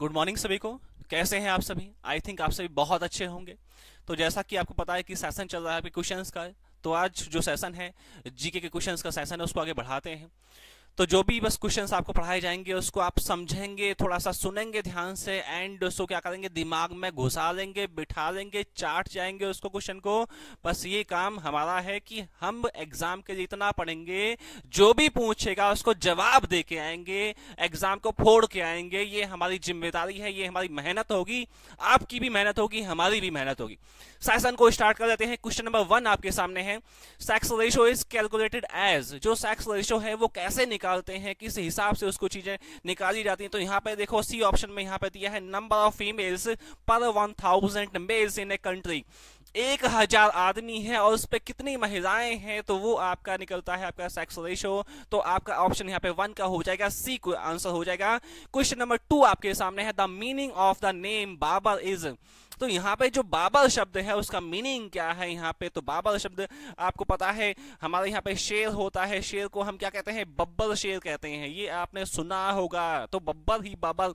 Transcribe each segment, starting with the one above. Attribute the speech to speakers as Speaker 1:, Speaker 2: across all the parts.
Speaker 1: good morning सभी को कैसे हैं आप सभी आई थिंक आप सभी बहुत अच्छे होंगे तो जैसा कि आपको पता है कि सेशन चल रहा है अभी क्वेश्चंस का तो आज जो सेशन है जीके के क्वेश्चंस का सेशन है उसको आगे बढ़ाते हैं तो जो भी बस क्वेश्चन आपको पढ़ाए जाएंगे उसको आप समझेंगे थोड़ा सा सुनेंगे ध्यान से एंड उसको क्या करेंगे दिमाग में घुसा लेंगे बिठा लेंगे चाट जाएंगे उसको क्वेश्चन को बस ये काम हमारा है कि हम एग्जाम के लिए इतना पढ़ेंगे जो भी पूछेगा उसको जवाब दे के आएंगे एग्जाम को फोड़ के आएंगे ये हमारी जिम्मेदारी है ये हमारी मेहनत होगी आपकी भी मेहनत होगी हमारी भी मेहनत होगी सेशन को स्टार्ट कर देते हैं क्वेश्चन नंबर वन आपके सामने है sex ratio is calculated as जो सेक्स रेशो है वो कैसे निकालते हैं किस हिसाब से उसको चीजें निकाली जाती हैं तो यहाँ पे देखो सी ऑप्शन में यहाँ पे दिया है number of females per one thousand males in a country एक हजार आदमी है और उस पर कितनी महिलाएं हैं तो वो आपका निकलता है आपका सेक्स रेशो तो आपका ऑप्शन यहाँ पे वन का हो जाएगा सी को आंसर हो जाएगा क्वेश्चन नंबर टू आपके सामने है the meaning of the name Babar is तो यहाँ पे जो बाबर शब्द है उसका मीनिंग क्या है यहाँ पे तो बाबर शब्द आपको पता है हमारे यहाँ पे शेर होता है शेर को हम क्या कहते हैं बब्बर शेर कहते हैं ये आपने सुना होगा तो बब्बर ही बाबर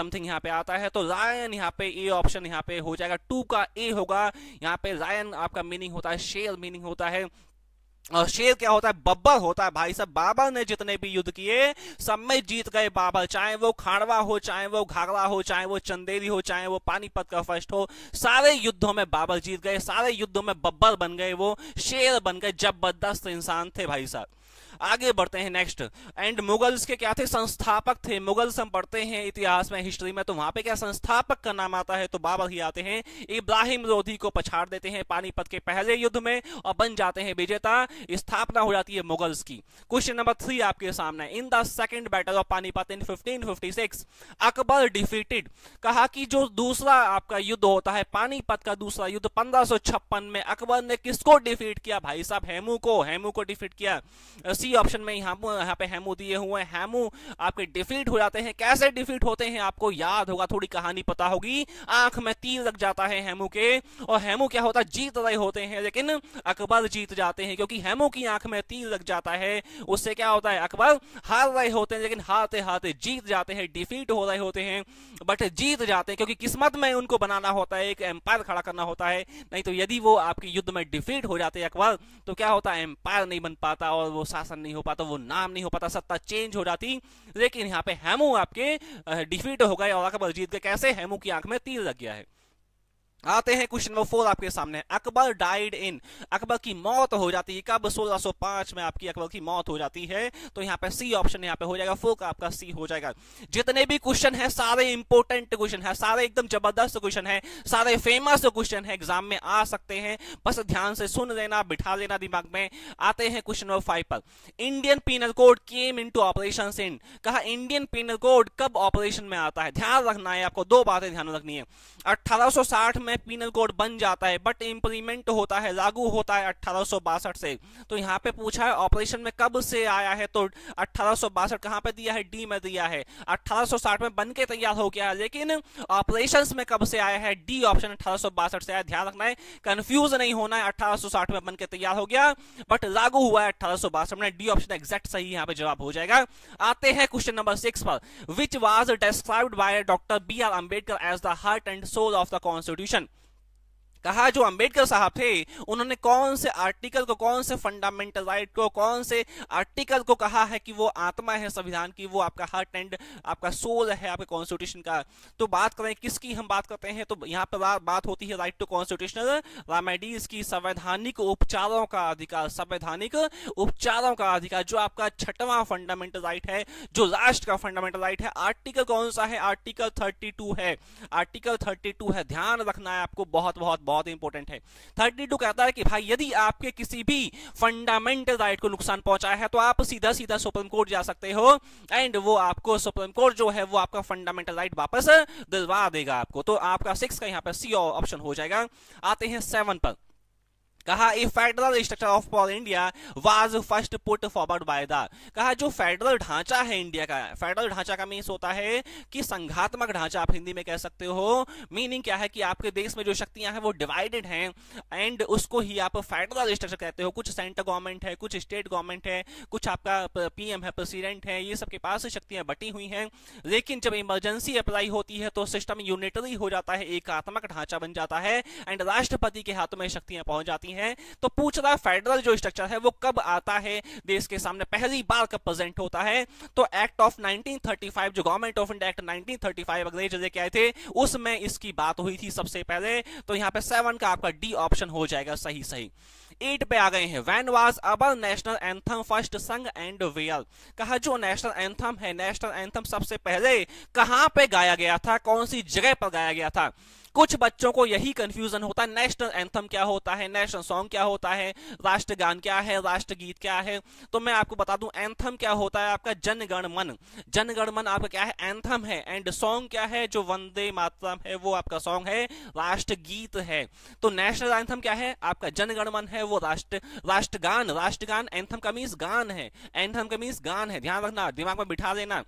Speaker 1: समथिंग यहाँ पे आता है तो लायन यहाँ पे ए ऑप्शन यहाँ पे हो जाएगा टू का ए होगा यहाँ पे लायन आपका मीनिंग होता है शेर मीनिंग होता है और शेर क्या होता है बब्बर होता है भाई साहब बाबर ने जितने भी युद्ध किए सब में जीत गए बाबर चाहे वो खाड़वा हो चाहे वो घाघरा हो चाहे वो चंदेरी हो चाहे वो पानीपत का फर्स्ट हो सारे युद्धों में बाबर जीत गए सारे युद्धों में बब्बर बन गए वो शेर बन गए जबरदस्त इंसान थे भाई साहब आगे बढ़ते हैं नेक्स्ट एंड मुगल्स के क्या थे संस्थापक थे मुगल्स हम पढ़ते हैं इतिहास में हिस्ट्री में तो वहां पे क्या संस्थापक का नाम आता है तो बाबर ही आते हैं इब्राहिम लोधी को पछाड़ देते हैं पानीपत के पहले युद्ध में और बन जाते हैं विजेता स्थापना हो जाती है मुगल्स की क्वेश्चन नंबर थ्री आपके सामने in the second battle of Panipat in fifteen Akbar defeated कहा कि जो दूसरा आपका युद्ध होता है पानीपत का दूसरा युद्ध पंद्रह में अकबर ने किसको डिफीट किया भाई साहब हेमू को हेमू को डिफीट किया सी सी ऑप्शन में यहाँ यहाँ पे हेमू दिए हुए हेमू आपके डिफीट हो जाते हैं कैसे डिफीट होते हैं आपको याद होगा थोड़ी कहानी पता होगी आंख में तीर लग जाता है हेमू के और हेमू क्या होता है जीत रहे होते हैं लेकिन अकबर जीत जाते हैं क्योंकि हेमू की आंख में तीर लग जाता है उससे क्या होता है अकबर हार रहे होते हैं लेकिन हारते हारते जीत जाते हैं डिफीट हो रहे होते हैं बट जीत जाते हैं क्योंकि किस्मत में उनको बनाना होता है एक एम्पायर खड़ा करना होता है नहीं तो यदि वो आपके युद्ध में डिफीट हो जाते हैं अकबर तो क्या होता है एम्पायर नहीं बन पाता और वो शासन परिवर्तन नहीं हो पाता वो नाम नहीं हो पाता सत्ता चेंज हो जाती लेकिन यहाँ पे हेमू आपके डिफीट हो गए और जीत गए कैसे हेमू की आंख में तीर लग गया है आते हैं क्वेश्चन नंबर फोर आपके सामने अकबर डाइड इन अकबर की मौत हो जाती है कब 1605 में आपकी अकबर की मौत हो जाती है तो यहाँ पे सी ऑप्शन यहाँ पे हो जाएगा फोर का आपका सी हो जाएगा जितने भी क्वेश्चन है सारे इंपोर्टेंट क्वेश्चन है सारे एकदम जबरदस्त क्वेश्चन है सारे फेमस क्वेश्चन है एग्जाम में आ सकते हैं बस ध्यान से सुन लेना बिठा लेना दिमाग में आते हैं क्वेश्चन नंबर फाइव पर Indian penal code came in operation in कहा इंडियन पीनल कोड कब ऑपरेशन में आता है ध्यान रखना है आपको दो बातें ध्यान रखनी है अठारह में पीनल कोड बन जाता है बट इम्प्लीमेंट होता है लागू होता है अट्ठारह से तो यहाँ पे पूछा है ऑपरेशन में कब से आया है तो अट्ठारह कहां पे दिया है डी में दिया है 1860 में बन के तैयार हो गया लेकिन ऑपरेशन में कब से आया है डी ऑप्शन अठारह से आया ध्यान रखना है कंफ्यूज नहीं होना है 1860 में बन के तैयार हो गया बट लागू हुआ है अठारह में डी ऑप्शन एक्जैक्ट सही यहाँ पे जवाब हो जाएगा आते हैं क्वेश्चन नंबर सिक्स पर which was describe by doctor B R Ambedkar as the heart and soul of the constitution कहा जो अंबेडकर साहब थे उन्होंने कौन से आर्टिकल को कौन से फंडामेंटल राइट को कौन से आर्टिकल को कहा है कि वो आत्मा है संविधान की वो आपका हार्ट एंड आपका सोल है आपके कॉन्स्टिट्यूशन का तो बात करें किसकी हम बात करते हैं तो यहाँ पर बात होती है राइट टू कॉन्स्टिट्यूशनल रेमेडीज की संवैधानिक उपचारों का अधिकार संवैधानिक उपचारों का अधिकार जो आपका छठवां फंडामेंटल राइट है जो राष्ट्र का फंडामेंटल राइट है आर्टिकल कौन सा है आर्टिकल थर्टी है आर्टिकल थर्टी है ध्यान रखना है आपको बहुत बहुत बहुत बहुत इंपॉर्टेंट है थर्टी टू कहता है कि भाई यदि आपके किसी भी फंडामेंटल राइट को नुकसान पहुंचा है तो आप सीधा सीधा सुप्रीम कोर्ट जा सकते हो एंड वो आपको सुप्रीम कोर्ट जो है वो आपका फंडामेंटल राइट वापस दिलवा देगा आपको तो आपका सिक्स का यहाँ पर सी ऑप्शन हो जाएगा आते हैं सेवन पर कहा a federal structure of all India was first put forward by the कहा जो फेडरल ढांचा है इंडिया का फेडरल ढांचा का मीन्स होता है कि संघात्मक ढांचा आप हिंदी में कह सकते हो मीनिंग क्या है कि आपके देश में जो शक्तियां हैं वो डिवाइडेड हैं एंड उसको ही आप फेडरल स्ट्रक्चर कहते हो कुछ सेंट्रल गवर्नमेंट है कुछ स्टेट गवर्नमेंट है कुछ आपका पीएम है प्रेसिडेंट है ये सबके पास शक्तियां बटी हुई हैं लेकिन जब इमरजेंसी अप्लाई होती है तो सिस्टम यूनिटरी हो जाता है एकात्मक ढांचा बन जाता है एंड राष्ट्रपति के हाथों में शक्तियां पहुंच जाती हैं है तो पूछ रहा है फेडरल जो स्ट्रक्चर है वो कब आता है देश के सामने पहली बार कब प्रेजेंट होता है तो एक्ट ऑफ 1935 जो गवर्नमेंट ऑफ इंडिया एक्ट 1935 अंग्रेज लेके आए थे उसमें इसकी बात हुई थी सबसे पहले तो यहाँ पे सेवन का आपका डी ऑप्शन हो जाएगा सही सही एट पे आ गए हैं when was our national anthem first sung and where कहा जो नेशनल एंथम है नेशनल एंथम सबसे पहले कहां पे गाया गया था कौन सी जगह पर गाया गया था कुछ बच्चों को यही कंफ्यूजन होता है नेशनल एंथम क्या होता है नेशनल सॉन्ग क्या होता है राष्ट्रगान क्या है राष्ट्रगीत क्या है तो मैं आपको बता दूं एंथम क्या होता है आपका जनगण मन जनगण मन आपका क्या है एंथम है एंड सॉन्ग क्या है जो वंदे मातरम है वो आपका सॉन्ग है राष्ट्रगीत है तो नेशनल एंथम क्या है आपका जनगण मन है वो राष्ट्र राष्ट्रगान राष्ट्रगान एंथम का मीन्स गान है एंथम का मीन्स गान है ध्यान रखना दिमाग में बिठा देना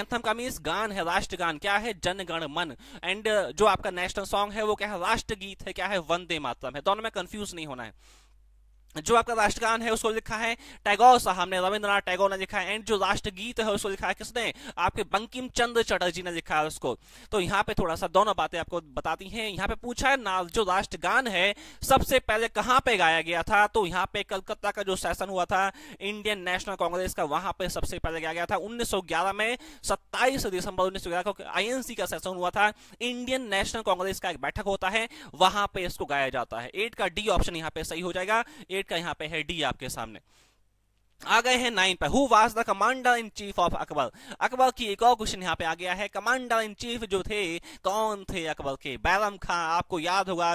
Speaker 1: एंथम का मीन्स गान है राष्ट्रगान क्या है जनगण मन एंड जो आपका नेशनल सॉन्ग है वो क्या है राष्ट्र गीत है क्या है वंदे मातरम है दोनों तो में कंफ्यूज नहीं होना है जो आपका राष्ट्रगान है उसको लिखा है टैगोर साहब ने रविंद्रनाथ टैगोर ने लिखा है एंड जो राष्ट्रगीत है उसको लिखा है किसने आपके बंकिम चंद्र चटर्जी ने लिखा है उसको तो यहाँ पे थोड़ा सा दोनों बातें आपको बताती हैं यहाँ पे पूछा है ना जो राष्ट्रगान है सबसे पहले कहाँ पे गाया गया था तो यहाँ पे कलकत्ता का जो सेशन हुआ था इंडियन नेशनल कांग्रेस का वहां पर सबसे पहले गाया गया था उन्नीस में सत्ताईस दिसंबर उन्नीस को आई का सेशन हुआ था इंडियन नेशनल कांग्रेस का एक बैठक होता है वहां पे इसको गाया जाता है एट का डी ऑप्शन यहाँ पे सही हो जाएगा एट डेट का यहाँ पे है डी आपके सामने आ गए हैं नाइन पर who was the commander in chief of Akbar Akbar की एक और क्वेश्चन यहाँ पे आ गया है कमांडर इन चीफ जो थे कौन थे अकबर के बैरम खां आपको याद होगा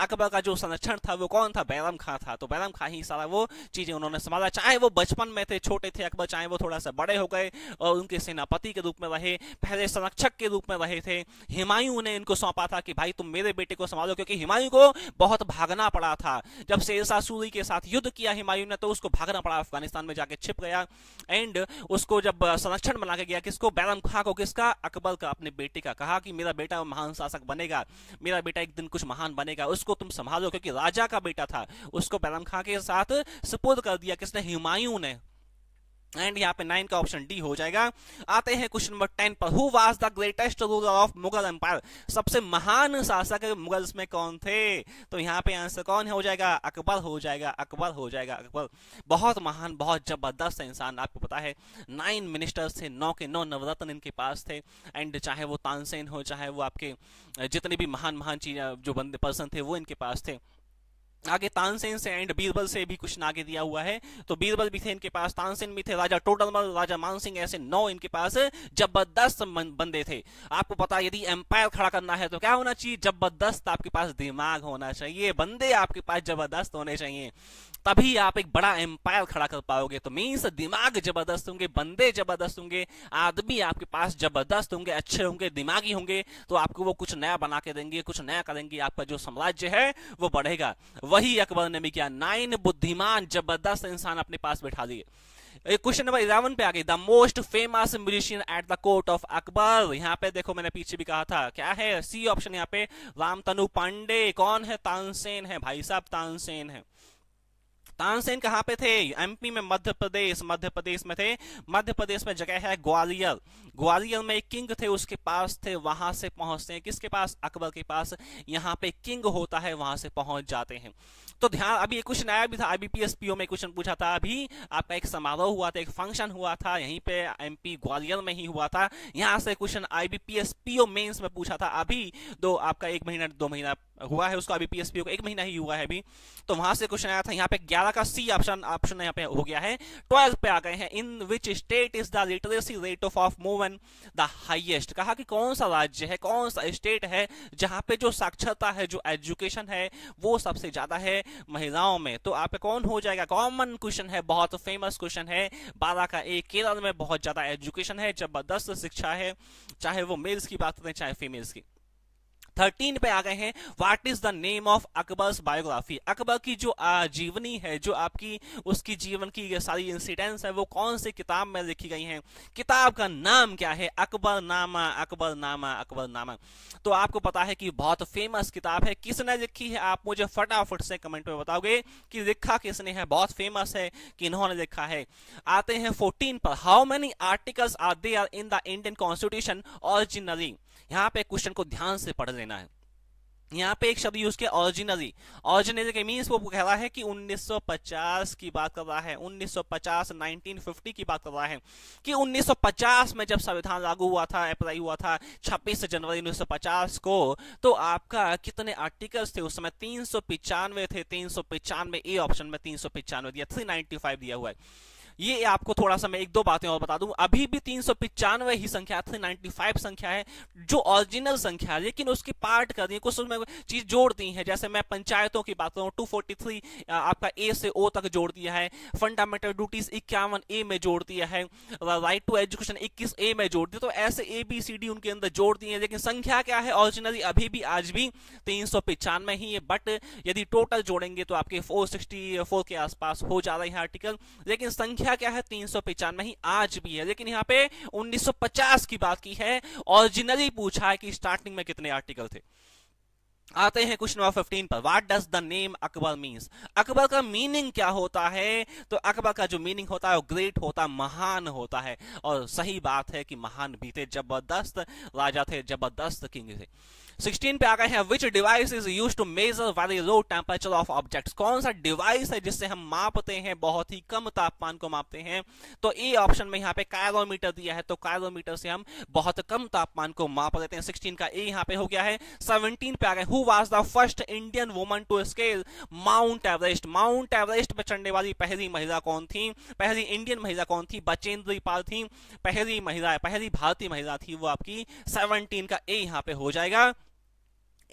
Speaker 1: अकबर का जो संरक्षण था वो कौन था बैरम खां था तो बैरम खां ही सारा वो चीजें उन्होंने संभाला चाहे वो बचपन में थे छोटे थे अकबर चाहे वो थोड़ा सा बड़े हो गए और उनके सेनापति के रूप में रहे पहले संरक्षक के रूप में रहे थे हिमायू ने इनको सौंपा था कि भाई तुम मेरे बेटे को संभालो क्योंकि हिमायूं को बहुत भागना पड़ा था जब शेरशाह सूरी के साथ युद्ध किया हिमायू ने तो उसको भागना पड़ा अफगानिस्तान में में जाके छिप गया एंड उसको जब संरक्षण बना के गया किसको बैरम खा को किसका अकबर का अपने बेटे का कहा कि मेरा बेटा महान शासक बनेगा मेरा बेटा एक दिन कुछ महान बनेगा उसको तुम संभालो क्योंकि राजा का बेटा था उसको बैरम खा के साथ सपोर्ट कर दिया किसने हुमायूं ने एंड यहाँ पे नाइन का ऑप्शन डी हो जाएगा आते हैं क्वेश्चन नंबर टेन पर who was the greatest ruler of Mughal empire सबसे महान शासक मुगल में कौन थे तो यहाँ पे आंसर कौन हो जाएगा अकबर हो जाएगा अकबर हो जाएगा अकबर बहुत महान बहुत जबरदस्त इंसान आपको पता है नाइन मिनिस्टर्स थे नौ के नौ नवरत्न इनके पास थे एंड चाहे वो तानसेन हो चाहे वो आपके जितने भी महान महान चीज जो बंदे पर्सन थे वो इनके पास थे आगे तानसेन से एंड बीरबल से भी कुछ नागे दिया हुआ है तो बीरबल भी थे इनके पास तानसेन भी थे राजा टोटलमल राजा मानसिंह ऐसे नौ इनके पास जबरदस्त बंदे थे आपको पता यदि एम्पायर खड़ा करना है तो क्या होना चाहिए जबरदस्त आपके पास दिमाग होना चाहिए बंदे आपके पास जबरदस्त होने चाहिए तभी आप एक बड़ा एम्पायर खड़ा कर पाओगे तो मीन्स दिमाग जबरदस्त होंगे बंदे जबरदस्त होंगे आदमी आपके पास जबरदस्त होंगे अच्छे होंगे दिमागी होंगे तो आपको वो कुछ नया बना के देंगे कुछ नया करेंगे आपका जो साम्राज्य है वो बढ़ेगा वही अकबर ने भी किया नाइन बुद्धिमान जबरदस्त इंसान अपने पास बैठा दिए क्वेश्चन नंबर इलेवन पे आ गई the most famous musician at the court of Akbar यहाँ पे देखो मैंने पीछे भी कहा था क्या है सी ऑप्शन यहाँ पे राम तनु पांडे कौन है तानसेन है भाई साहब तानसेन है तानसेन कहाँ पे थे एमपी में मध्य प्रदेश मध्य प्रदेश में थे मध्य प्रदेश में जगह है ग्वालियर ग्वालियर में एक किंग थे उसके पास थे वहां से पहुंचते हैं किसके पास अकबर के पास यहाँ पे किंग होता है वहां से पहुंच जाते हैं तो ध्यान अभी एक क्वेश्चन आया भी था आईबीपीएस पीओ में क्वेश्चन पूछा था अभी आपका एक समारोह हुआ था एक फंक्शन हुआ था यहीं पे एमपी ग्वालियर में ही हुआ था यहां से क्वेश्चन आईबीपीएस पीओ मेंस में पूछा था अभी दो आपका एक महीना दो महीना हुआ है उसका अभी पीएसपीओ का एक महीना ही हुआ है अभी तो वहां से क्वेश्चन आया था यहाँ पे 11 का सी ऑप्शन ऑप्शन यहाँ पे हो गया है 12 पे आ गए हैं in which state is the literacy rate of of women the highest कहा कि कौन सा राज्य है कौन सा स्टेट है जहां पे जो साक्षरता है जो एजुकेशन है वो सबसे ज्यादा है महिलाओं में तो आप कौन हो जाएगा कॉमन क्वेश्चन है बहुत फेमस क्वेश्चन है बारह का ए केरल में बहुत ज्यादा एजुकेशन है जबरदस्त शिक्षा है चाहे वो मेल्स की बात करें चाहे फीमेल्स की थर्टीन पे आ गए हैं what is the name of Akbar biography Akbar की जो जीवनी है जो आपकी उसकी जीवन की ये सारी इंसिडेंट्स है वो कौन सी किताब में लिखी गई हैं किताब का नाम क्या है अकबर नामा अकबर नामा अकबर नामा तो आपको पता है कि बहुत फेमस किताब है किसने लिखी है आप मुझे फटाफट से कमेंट में बताओगे कि लिखा किसने है बहुत फेमस है कि इन्होंने लिखा है आते हैं फोर्टीन पर how many articles are they are in the Indian constitution originally यहाँ पे क्वेश्चन को ध्यान से पढ़ लेना है यहाँ पे एक शब्द यूज किया ऑरिजिनरी ऑरिजिनरी के मीन्स वो कह रहा है कि 1950 की बात कर रहा है 1950 1950 की बात कर रहा है कि 1950 में जब संविधान लागू हुआ था अप्लाई हुआ था 26 जनवरी 1950 को तो आपका कितने आर्टिकल्स थे उस समय तीन थे तीन ए ऑप्शन में तीन दिया हुआ है ये आपको थोड़ा सा मैं एक दो बातें और बता दूं अभी भी तीन ही संख्या थी 95 संख्या है जो ओरिजिनल संख्या है लेकिन उसकी पार्ट कर दी कुछ उसमें चीज जोड़ दी है जैसे मैं पंचायतों की बात करूँ टू आपका ए से ओ तक जोड़ दिया है फंडामेंटल ड्यूटीज इक्यावन ए में जोड़ दिया है राइट टू एजुकेशन इक्कीस ए में जोड़ दिया तो ऐसे ए बी सी डी उनके अंदर जोड़ दिए लेकिन संख्या क्या है ऑरिजिनली अभी भी आज भी तीन सौ पिचानवे ही है बट यदि टोटल जोड़ेंगे तो आपके फोर सिक्सटी फोर के आसपास हो जा रहा है आर्टिकल लेकिन संख्या संख्या क्या है तीन सौ पिचानवे ही आज भी है लेकिन यहाँ पे 1950 की बात की है ओरिजिनली पूछा है कि स्टार्टिंग में कितने आर्टिकल थे आते हैं क्वेश्चन नंबर 15 पर what does the name Akbar means Akbar का मीनिंग क्या होता है तो अकबर का जो मीनिंग होता है वो ग्रेट होता है महान होता है और सही बात है कि महान भी थे जबरदस्त राजा थे जबरदस्त किंग थे सिक्सटीन पे आ गए हैं which device is use to measure very low temperature of object कौन सा डिवाइस है जिससे हम मापते हैं बहुत ही कम तापमान को मापते हैं तो ए ऑप्शन में यहाँ पे कैरोमीटर दिया है तो कैरोमीटर से हम बहुत कम तापमान को माप लेते हैं सिक्सटीन का ए यहाँ पे हो गया है सेवनटीन पे आ गए who was the first Indian woman to scale mount Everest mount Everest पर चढ़ने वाली पहली महिला कौन थी पहली इंडियन महिला कौन थी बचेंद्री पाल थी पहली महिला पहली भारतीय महिला थी वो आपकी सेवनटीन का ए यहाँ पे हो जाएगा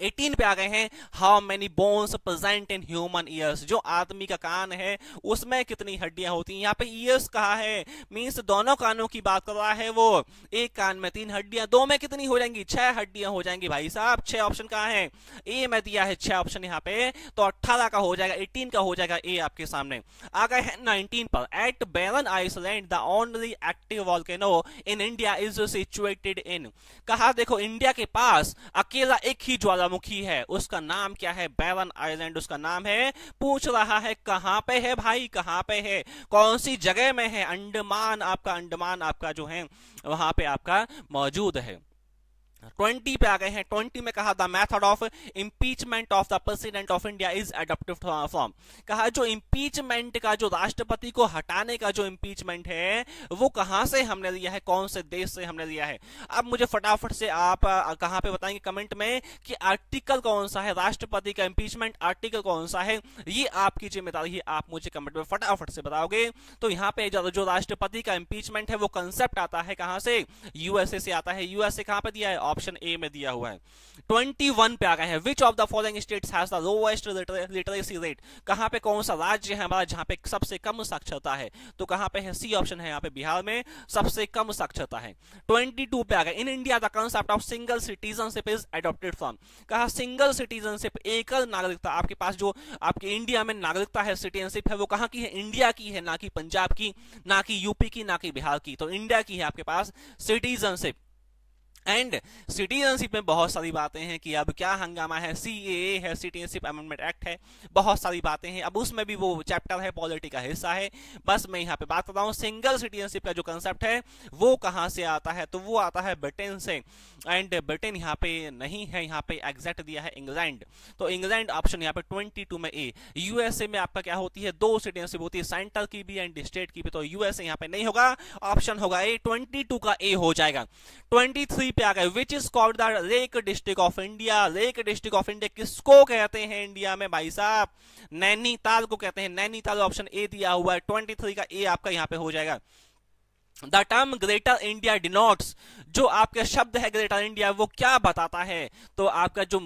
Speaker 1: 18 पे आ गए हैं how many bones present in human ears जो आदमी का कान है उसमें कितनी हड्डियां होती हैं यहाँ पे ईयर्स कहा है मीन्स दोनों कानों की बात कर रहा है वो एक कान में तीन हड्डियां दो में कितनी हो जाएंगी छह हड्डियां हो जाएंगी भाई साहब छह ऑप्शन कहा है ए में दिया है छह ऑप्शन यहाँ पे तो अट्ठारह का हो जाएगा एटीन का हो जाएगा ए आपके सामने आ गए हैं नाइनटीन पर at Barren Island the only active volcano in India is situated in कहा देखो इंडिया के पास अकेला एक ही ज्वाला ज्वालामुखी है उसका नाम क्या है बैवन आइलैंड उसका नाम है पूछ रहा है कहाँ पे है भाई कहां पे है कौन सी जगह में है अंडमान आपका अंडमान आपका जो है वहां पे आपका मौजूद है ट्वेंटी पे आ गए हैं ट्वेंटी में कहा the method of impeachment of the president of India is adaptive form कहा जो इम्पीचमेंट का जो राष्ट्रपति को हटाने का जो इम्पीचमेंट है वो कहां से हमने लिया है कौन से देश से हमने लिया है अब मुझे फटाफट से आप कहां पे बताएंगे कमेंट में कि आर्टिकल कौन सा है राष्ट्रपति का इम्पीचमेंट आर्टिकल कौन सा है ये आपकी जिम्मेदारी है आप मुझे कमेंट में फटाफट से बताओगे तो यहाँ पे जो राष्ट्रपति का इम्पीचमेंट है वो कंसेप्ट आता है कहां से यूएसए से आता है यूएसए कहां पे दिया है ऑप्शन ए में दिया हुआ है 21 पे आ गए हैं which of the following states has the lowest literacy rate कहाँ पे कौन सा राज्य है हमारा जहाँ पे सबसे कम साक्षरता है तो कहाँ पे है सी ऑप्शन है यहाँ पे बिहार में सबसे कम साक्षरता है 22 पे आ गए in India the concept of single citizenship is adopted from कहा सिंगल सिटीजनशिप एकल नागरिकता आपके पास जो आपके इंडिया में नागरिकता है सिटीजनशिप है वो कहाँ की है इंडिया की है ना कि पंजाब की ना कि यूपी की ना कि बिहार की तो इंडिया की है आपके पास सिटीजनशिप एंड सिटीजनशिप में बहुत सारी बातें हैं कि अब क्या हंगामा है सी ए है सिटीजनशिप अमेंडमेंट एक्ट है बहुत सारी बातें हैं अब उसमें भी वो चैप्टर है पॉलिटी का हिस्सा है बस मैं यहाँ पे बात कर रहा हूँ सिंगल सिटीजनशिप का जो कंसेप्ट है वो कहाँ से आता है तो वो आता है ब्रिटेन से एंड ब्रिटेन यहाँ पे नहीं है यहाँ पे एग्जैक्ट दिया है इंग्लैंड तो इंग्लैंड ऑप्शन यहाँ पे ट्वेंटी में ए यूएसए में आपका क्या होती है दो सिटीजनशिप होती है सेंटर की भी एंड स्टेट की भी तो यूएसए यहाँ पे नहीं होगा ऑप्शन होगा ए ट्वेंटी का ए हो जाएगा ट्वेंटी थ्री पे आ गए which is called the lake district of India lake district of India किसको कहते हैं इंडिया में भाई साहब नैनीताल को कहते हैं नैनीताल ऑप्शन ए दिया हुआ है ट्वेंटी थ्री का ए आपका यहाँ पे हो जाएगा the term greater India denotes जो आपका शब्द है ग्रेटर इंडिया वो क्या बताता है तो आपका जो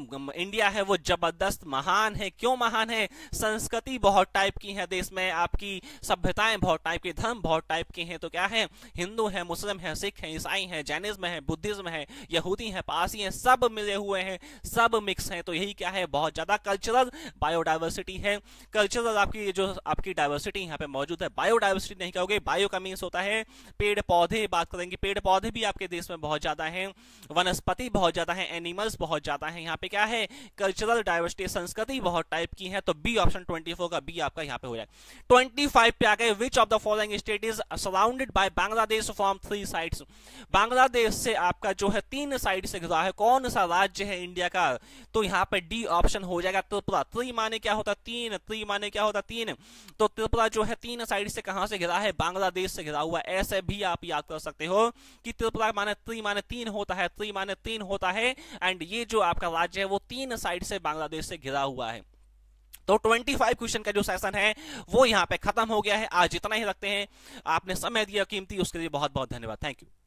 Speaker 1: इंडिया है वो जबरदस्त महान है क्यों महान है संस्कृति बहुत टाइप की है देश में आपकी सभ्यताएं बहुत टाइप की धर्म बहुत टाइप के हैं तो क्या है हिंदू है मुस्लिम है सिख है ईसाई है जैनिज्म है बुद्धिज्म है यहूदी है पारसी है सब मिले हुए हैं सब मिक्स हैं तो यही क्या है बहुत ज्यादा कल्चरल बायोडाइवर्सिटी है कल्चरल आपकी जो आपकी डाइवर्सिटी यहाँ पे मौजूद है बायोडाइवर्सिटी नहीं कहोगे बायो का मीन्स होता है पेड़ पौधे बात करेंगे पेड़ पौधे भी आपके देश में इसमें बहुत ज़्यादा है वनस्पति बहुत ज़्यादा है एनिमल्स बहुत ज़्यादा है यहाँ पे क्या है कल्चरल डायवर्सिटी संस्कृति बहुत टाइप की है तो बी ऑप्शन ट्वेंटी का बी आपका यहाँ पे हो जाए ट्वेंटी पे आ गए which of the following state is surrounded by Bangladesh from three side Bangladesh से आपका जो है तीन साइड से घिरा है कौन सा राज्य है इंडिया का तो यहाँ पे डी ऑप्शन हो जाएगा त्रिपुरा त्री माने क्या होता तीन त्री माने क्या होता तीन तो त्रिपुरा जो है तीन साइड से कहा से घिरा है बांग्लादेश से घिरा हुआ ऐसे भी आप याद कर सकते हो कि त्रिपुरा माने त्री माने तीन होता है त्री माने तीन होता है एंड ये जो आपका राज्य है वो तीन साइड से बांग्लादेश से घिरा हुआ है तो 25 क्वेश्चन का जो सेशन है वो यहाँ पे खत्म हो गया है आज इतना ही रखते हैं आपने समय दिया कीमती उसके लिए बहुत बहुत धन्यवाद थैंक यू